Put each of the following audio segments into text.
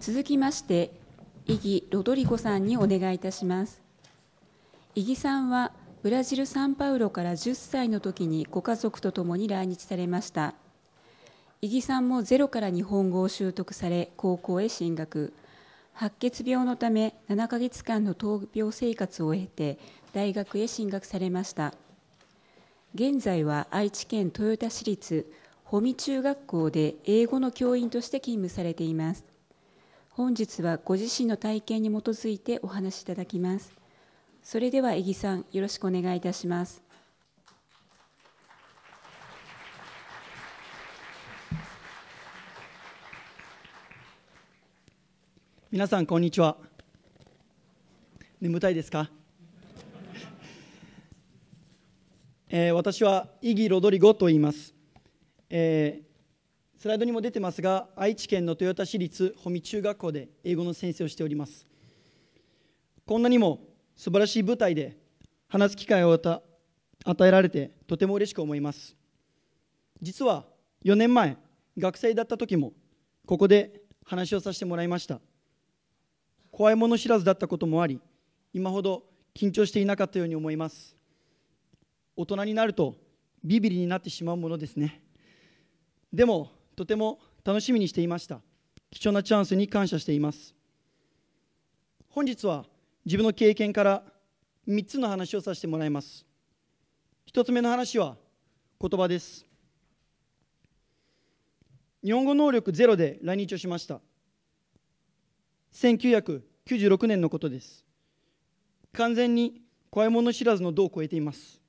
続きまして、イギ・ロドリゴさんにお願いいたします。イギさんはブラジル・サンパウロから10歳の時にご家族と共に来日されました。イギさんもゼロから日本語を習得され、高校へ進学。白血病のため7ヶ月間の闘病生活を経て大学へ進学されました現在は愛知県豊田市立保見中学校で英語の教員として勤務されています本日はご自身の体験に基づいてお話しいただきますそれでは江木さんよろしくお願いいたしますみなさんこんにちは眠たいですか、えー、私はイギ・ロドリゴと言います、えスライドにも出てますが愛知県の豊田市立保見中学校で英語の先生をしておりますこんなにも素晴らしい舞台で話す機会を与えられてとても嬉しく思います実は4年前学生だった時もここで話をさせてもらいました怖いもの知らずだったこともあり今ほど緊張していなかったように思います大人になるとビビりになってしまうものですねでもとても楽しみにしていました貴重なチャンスに感謝しています本日は自分の経験から3つの話をさせてもらいます1つ目の話は言葉です日本語能力ゼロで来日をしました1996年のことです完全に怖いもの知らずの度を超えています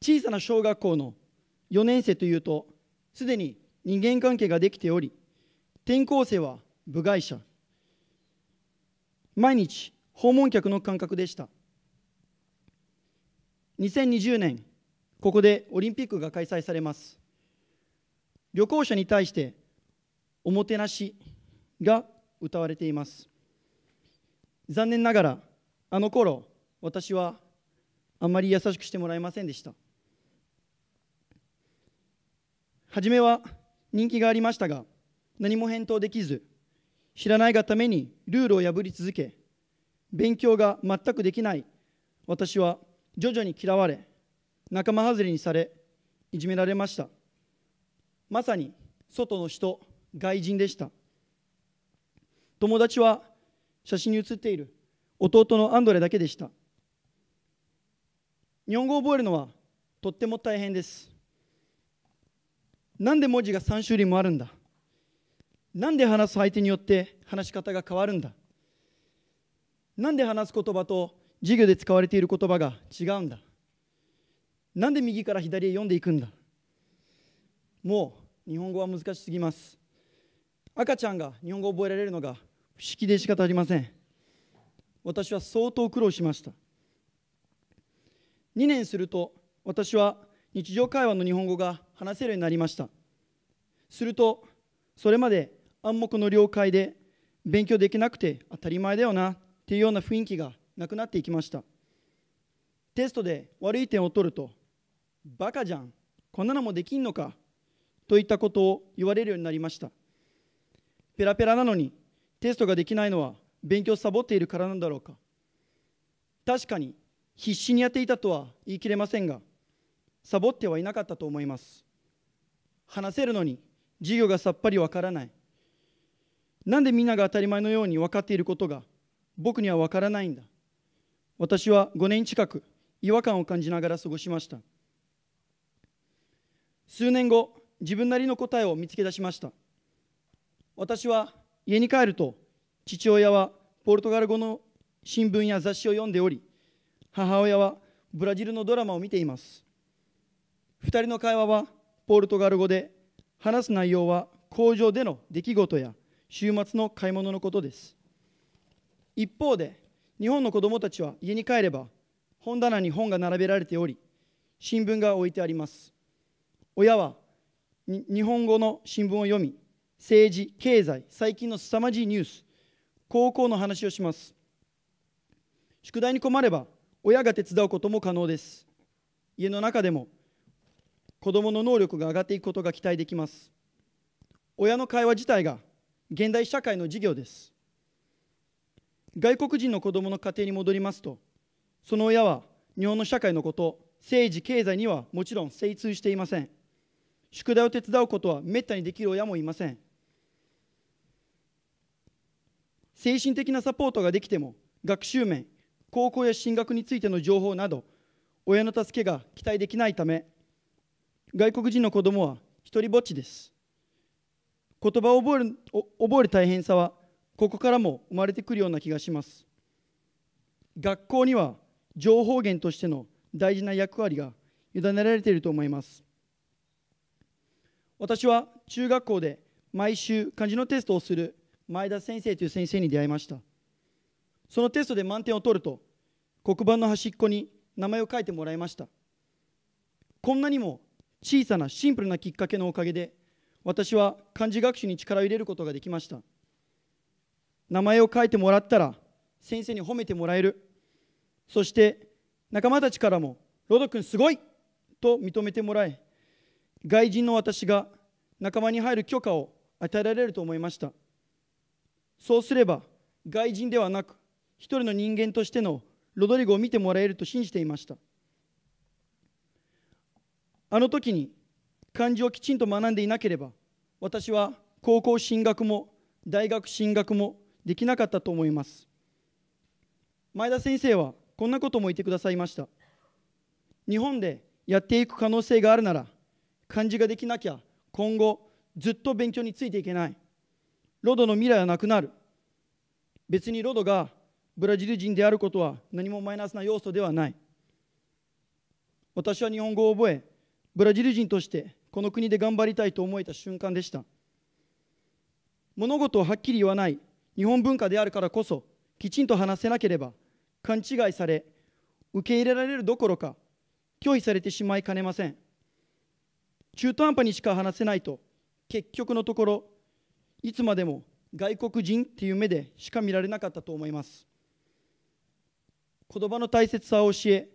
小さな小学校の4年生というとすでに人間関係ができており転校生は部外者毎日訪問客の感覚でした2020年ここでオリンピックが開催されます旅行者に対しておもてなしが歌われています残念ながらあの頃私はあんまり優しくしてもらえませんでした初めは人気がありましたが何も返答できず知らないがためにルールを破り続け勉強が全くできない私は徐々に嫌われ仲間外れにされいじめられましたまさに外の人外人でした友達は写真に写っている弟のアンドレだけでした日本語を覚えるのはとっても大変ですなんで文字が3種類もあるんだなんで話す相手によって話し方が変わるんだなんで話す言葉と授業で使われている言葉が違うんだなんで右から左へ読んでいくんだもう日本語は難しすぎます赤ちゃんが日本語を覚えられるのが不思議で仕方ありません私は相当苦労しました2年すると私は日常会話の日本語が話せるようになりましたするとそれまで暗黙の了解で勉強できなくて当たり前だよなっていうような雰囲気がなくなっていきましたテストで悪い点を取ると「バカじゃんこんなのもできんのか」といったことを言われるようになりましたペラペラなのにテストができないのは勉強サボっているからなんだろうか確かに必死にやっていたとは言い切れませんがサボってはいなかったと思います話せるのに授業がさっぱりわからないなんでみんなが当たり前のように分かっていることが僕には分からないんだ私は5年近く違和感を感じながら過ごしました数年後自分なりの答えを見つけ出しました私は家に帰ると父親はポルトガル語の新聞や雑誌を読んでおり母親はブラジルのドラマを見ています2人の会話はポルトガル語で話す内容は工場での出来事や週末の買い物のことです一方で日本の子どもたちは家に帰れば本棚に本が並べられており新聞が置いてあります親は日本語の新聞を読み政治経済最近の凄まじいニュース高校の話をします宿題に困れば親が手伝うことも可能です家の中でも子どもの能力が上がっていくことが期待できます親の会話自体が現代社会の事業です外国人の子どもの家庭に戻りますとその親は日本の社会のこと政治経済にはもちろん精通していません宿題を手伝うことはめったにできる親もいません精神的なサポートができても学習面高校や進学についての情報など親の助けが期待できないため外国人の子供は一人ぼっちです。言葉を覚える覚える大変さはここからも生まれてくるような気がします。学校には情報源としての大事な役割が委ねられていると思います。私は中学校で毎週漢字のテストをする前田先生という先生に出会いました。そのテストで満点を取ると黒板の端っこに名前を書いてもらいました。こんなにも小さなシンプルなきっかけのおかげで私は漢字学習に力を入れることができました名前を書いてもらったら先生に褒めてもらえるそして仲間たちからも「ロド君すごい!」と認めてもらい外人の私が仲間に入る許可を与えられると思いましたそうすれば外人ではなく一人の人間としてのロドリゴを見てもらえると信じていましたあの時に漢字をきちんと学んでいなければ私は高校進学も大学進学もできなかったと思います前田先生はこんなことも言ってくださいました日本でやっていく可能性があるなら漢字ができなきゃ今後ずっと勉強についていけないロドの未来はなくなる別にロドがブラジル人であることは何もマイナスな要素ではない私は日本語を覚えブラジル人としてこの国で頑張りたいと思えた瞬間でした物事をはっきり言わない日本文化であるからこそきちんと話せなければ勘違いされ受け入れられるどころか拒否されてしまいかねません中途半端にしか話せないと結局のところいつまでも外国人っていう目でしか見られなかったと思います言葉の大切さを教え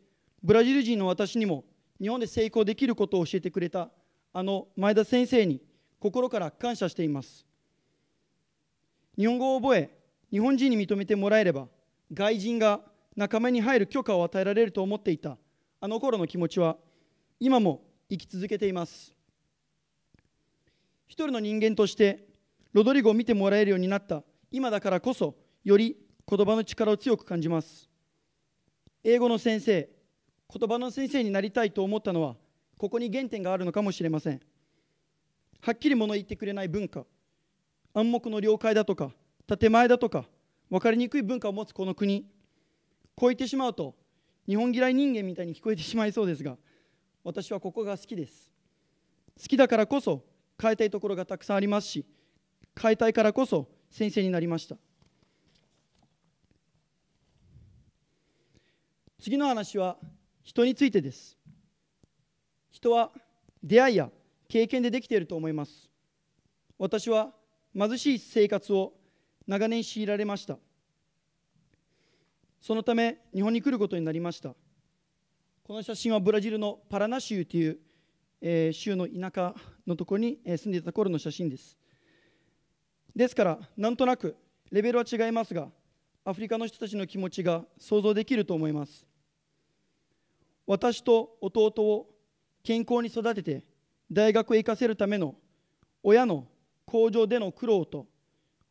ブラジル人の私にも日本で成功できることを教えてくれたあの前田先生に心から感謝しています日本語を覚え日本人に認めてもらえれば外人が仲間に入る許可を与えられると思っていたあの頃の気持ちは今も生き続けています一人の人間としてロドリゴを見てもらえるようになった今だからこそより言葉の力を強く感じます英語の先生言葉の先生になりたいと思ったのはここに原点があるのかもしれませんはっきり物言ってくれない文化暗黙の了解だとか建前だとか分かりにくい文化を持つこの国こう言ってしまうと日本嫌い人間みたいに聞こえてしまいそうですが私はここが好きです好きだからこそ変えたいところがたくさんありますし変えたいからこそ先生になりました次の話は人についてです人は出会いや経験でできていると思います私は貧しい生活を長年強いられましたそのため日本に来ることになりましたこの写真はブラジルのパラナ州という、えー、州の田舎のところに住んでいた頃の写真ですですからなんとなくレベルは違いますがアフリカの人たちの気持ちが想像できると思います私と弟を健康に育てて大学へ行かせるための親の工場での苦労と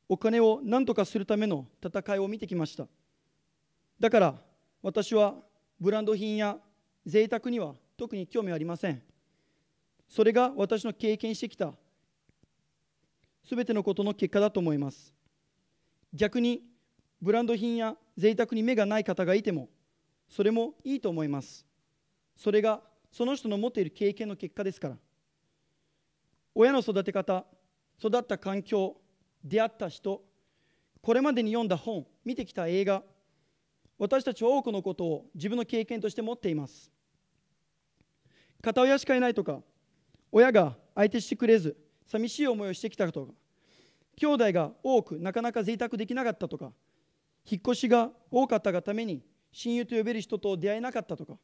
お金を何とかするための戦いを見てきましただから私はブランド品や贅沢には特に興味ありませんそれが私の経験してきた全てのことの結果だと思います逆にブランド品や贅沢に目がない方がいてもそれもいいと思いますそれがその人の持っている経験の結果ですから親の育て方育った環境出会った人これまでに読んだ本見てきた映画私たちは多くのことを自分の経験として持っています片親しかいないとか親が相手してくれず寂しい思いをしてきたとか兄弟が多くなかなか贅沢できなかったとか引っ越しが多かったがために親友と呼べる人と出会えなかったとか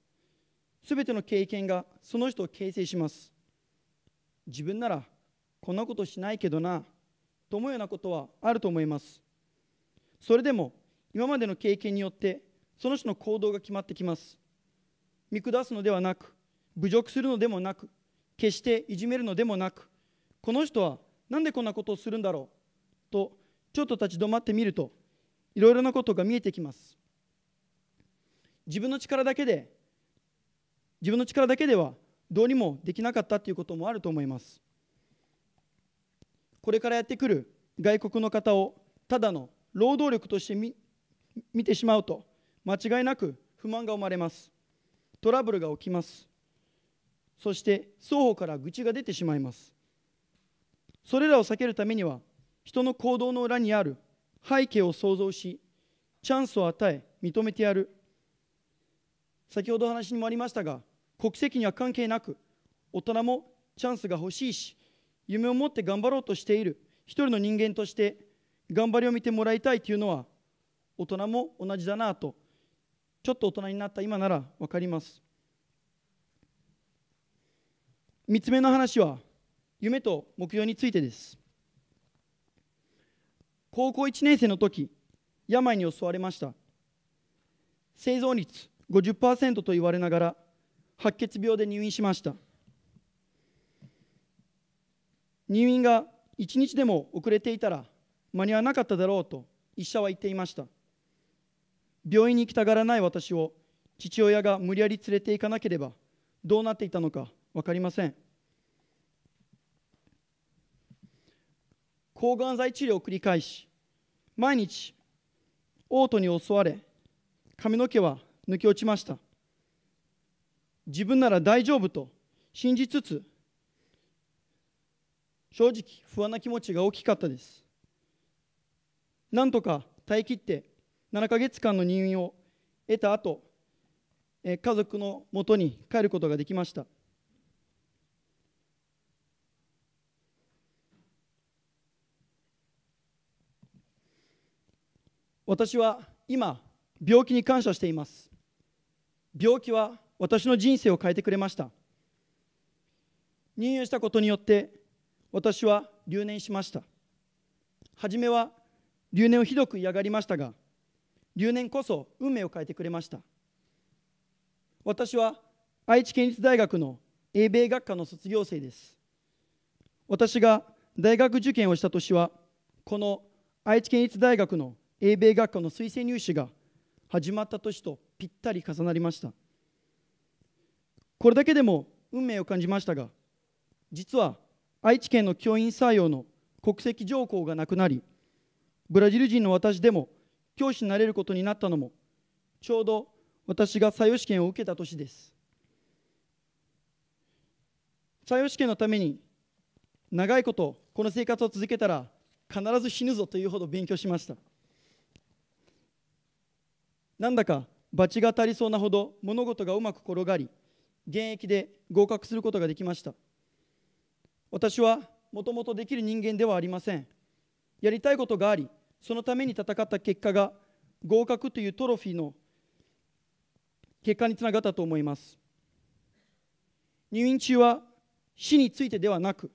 すべての経験がその人を形成します自分ならこんなことしないけどなと思うようなことはあると思いますそれでも今までの経験によってその人の行動が決まってきます見下すのではなく侮辱するのでもなく決していじめるのでもなくこの人は何でこんなことをするんだろうとちょっと立ち止まってみるといろいろなことが見えてきます自分の力だけで自分の力だけではどうにもできなかったということもあると思いますこれからやってくる外国の方をただの労働力として見てしまうと間違いなく不満が生まれますトラブルが起きますそして双方から愚痴が出てしまいますそれらを避けるためには人の行動の裏にある背景を想像しチャンスを与え認めてやる先ほどお話にもありましたが国籍には関係なく大人もチャンスが欲しいし夢を持って頑張ろうとしている一人の人間として頑張りを見てもらいたいというのは大人も同じだなとちょっと大人になった今なら分かります3つ目の話は夢と目標についてです高校1年生の時病に襲われました生存率50%と言われながら白血病で入院しました入院が1日でも遅れていたら間に合わなかっただろうと医者は言っていました病院に行きたがらない私を父親が無理やり連れて行かなければどうなっていたのか分かりません抗がん剤治療を繰り返し毎日嘔吐に襲われ髪の毛は抜け落ちました自分なら大丈夫と信じつつ正直不安な気持ちが大きかったですなんとか耐えきって7ヶ月間の入院を得た後家族のもとに帰ることができました私は今病気に感謝しています病気は私の人生を変えてくれました入院したことによって私は留年しました初めは留年をひどく嫌がりましたが留年こそ運命を変えてくれました私は愛知県立大学の英米学科の卒業生です私が大学受験をした年はこの愛知県立大学の英米学科の推薦入試が始まった年とぴったり重なりましたこれだけでも運命を感じましたが実は愛知県の教員採用の国籍条項がなくなりブラジル人の私でも教師になれることになったのもちょうど私が採用試験を受けた年です採用試験のために長いことこの生活を続けたら必ず死ぬぞというほど勉強しましたなんだか罰が当たりそうなほど物事がうまく転がり現役で合格することができました私はもともとできる人間ではありませんやりたいことがありそのために戦った結果が合格というトロフィーの結果につながったと思います入院中は死についてではなく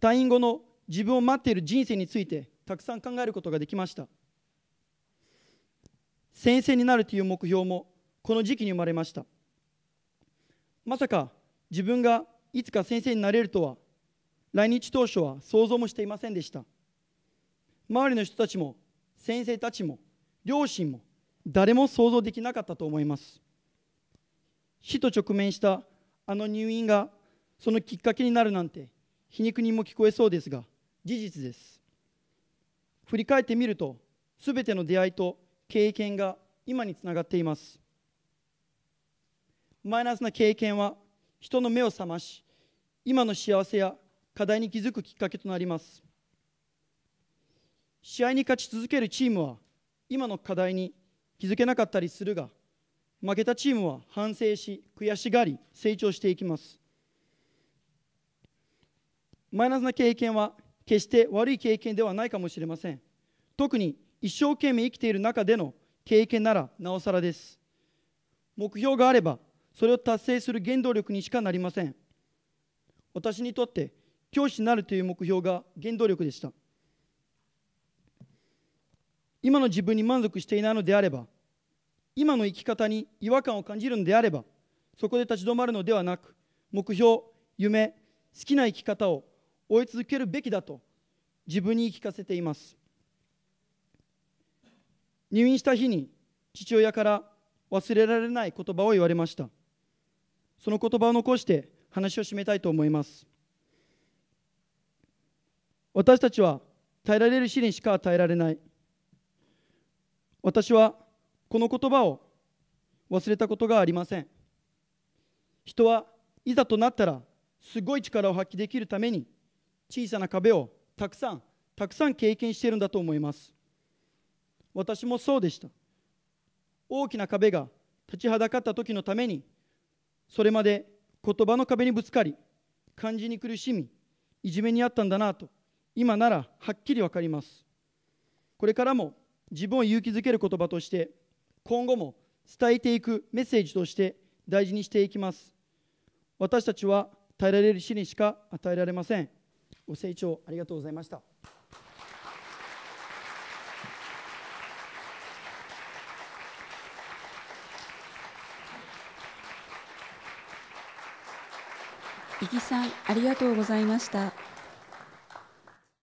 退院後の自分を待っている人生についてたくさん考えることができました先生になるという目標もこの時期に生まれましたまさか自分がいつか先生になれるとは来日当初は想像もしていませんでした周りの人たちも先生たちも両親も誰も想像できなかったと思います死と直面したあの入院がそのきっかけになるなんて皮肉にも聞こえそうですが事実です振り返ってみると全ての出会いと経験が今につながっていますマイナスな経験は人の目を覚まし今の幸せや課題に気づくきっかけとなります試合に勝ち続けるチームは今の課題に気づけなかったりするが負けたチームは反省し悔しがり成長していきますマイナスな経験は決して悪い経験ではないかもしれません特に一生懸命生きている中での経験ならなおさらです目標があればそれを達成する原動力にしかなりません私にとって教師になるという目標が原動力でした今の自分に満足していないのであれば今の生き方に違和感を感じるのであればそこで立ち止まるのではなく目標夢好きな生き方を追い続けるべきだと自分に言い聞かせています入院した日に父親から忘れられない言葉を言われましたその言葉を残して話を締めたいと思います私たちは耐えられる試練しか耐えられない私はこの言葉を忘れたことがありません人はいざとなったらすごい力を発揮できるために小さな壁をたくさんたくさん経験しているんだと思います私もそうでした大きな壁が立ちはだかった時のためにそれまで言葉の壁にぶつかり漢字に苦しみいじめにあったんだなと今ならはっきり分かりますこれからも自分を勇気づける言葉として今後も伝えていくメッセージとして大事にしていきます私たちは耐えられる死にしか与えられませんご清聴ありがとうございましたさんありがとうございました。